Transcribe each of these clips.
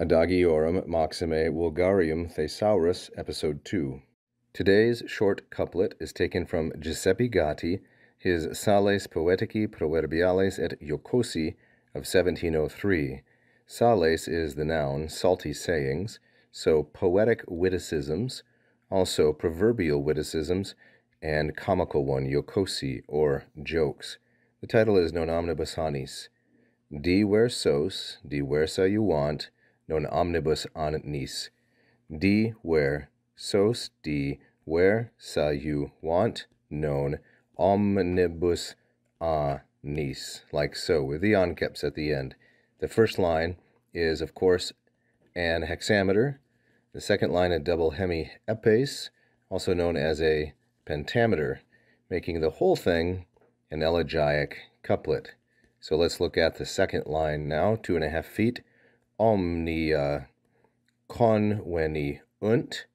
Adagiorum Maxime Vulgarium Thesaurus, Episode 2. Today's short couplet is taken from Giuseppe Gatti, his Sales Poetici Proverbiales et Jocosi of 1703. Sales is the noun, salty sayings, so poetic witticisms, also proverbial witticisms, and comical one, Jocosi, or jokes. The title is Non omnibus anis. Di where sos, di versa you want, non omnibus anis, nis. D where sos D where sa you want known omnibus anis like so, with the on at the end. The first line is, of course, an hexameter. The second line a double hemi hemiepes, also known as a pentameter, making the whole thing an elegiac couplet. So let's look at the second line now, two and a half feet omnia uh, conveni unt,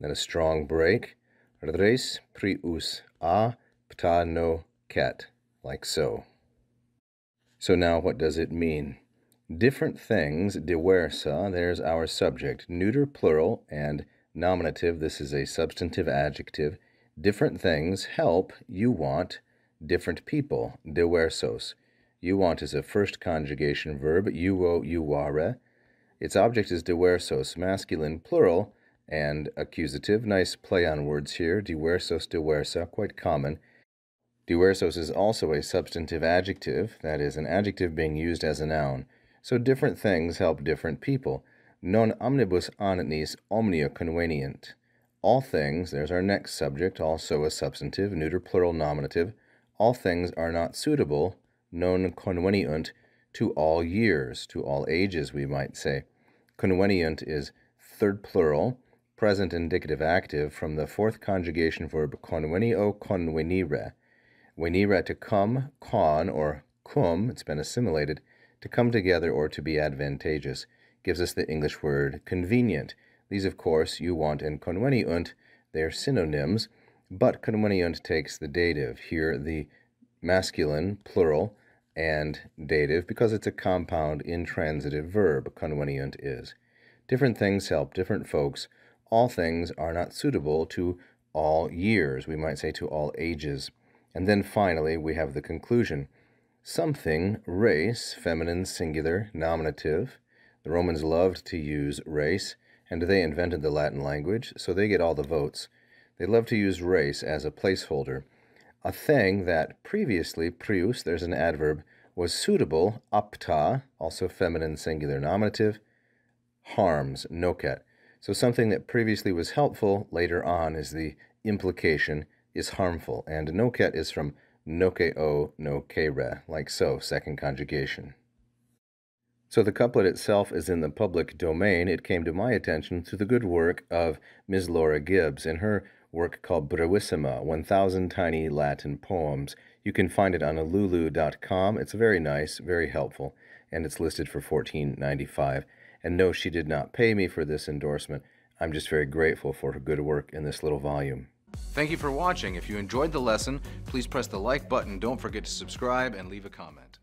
then a strong break, res prius a pta no ket, like so. So now what does it mean? Different things, diversa, there's our subject, neuter plural and nominative, this is a substantive adjective. Different things help, you want, different people, diversos. You want is a first conjugation verb, uo, uare, its object is diversos, masculine, plural, and accusative. Nice play on words here. Diversos, diversa, quite common. Diversos is also a substantive adjective, that is, an adjective being used as a noun. So different things help different people. Non omnibus omnis omnia convenient. All things, there's our next subject, also a substantive, neuter plural nominative. All things are not suitable, non conveniunt, to all years, to all ages, we might say. Conveniunt is third plural, present indicative active from the fourth conjugation verb convenio convenire. Venire to come, con, or cum, it's been assimilated, to come together or to be advantageous, gives us the English word convenient. These, of course, you want in conveniunt, they're synonyms, but conveniunt takes the dative, here the masculine, plural, and dative because it's a compound intransitive verb, convenuent is. Different things help different folks. All things are not suitable to all years, we might say to all ages. And then finally, we have the conclusion. Something, race, feminine singular, nominative. The Romans loved to use race, and they invented the Latin language, so they get all the votes. They love to use race as a placeholder a thing that previously, prius, there's an adverb, was suitable, apta, also feminine singular nominative, harms, noket. So something that previously was helpful, later on is the implication, is harmful. And noket is from noke o re, like so, second conjugation. So the couplet itself is in the public domain. It came to my attention through the good work of Ms. Laura Gibbs in her work called Brevissima 1000 Tiny Latin Poems. You can find it on alulu.com. It's very nice, very helpful, and it's listed for $14.95. And no, she did not pay me for this endorsement. I'm just very grateful for her good work in this little volume. Thank you for watching. If you enjoyed the lesson, please press the like button. Don't forget to subscribe and leave a comment.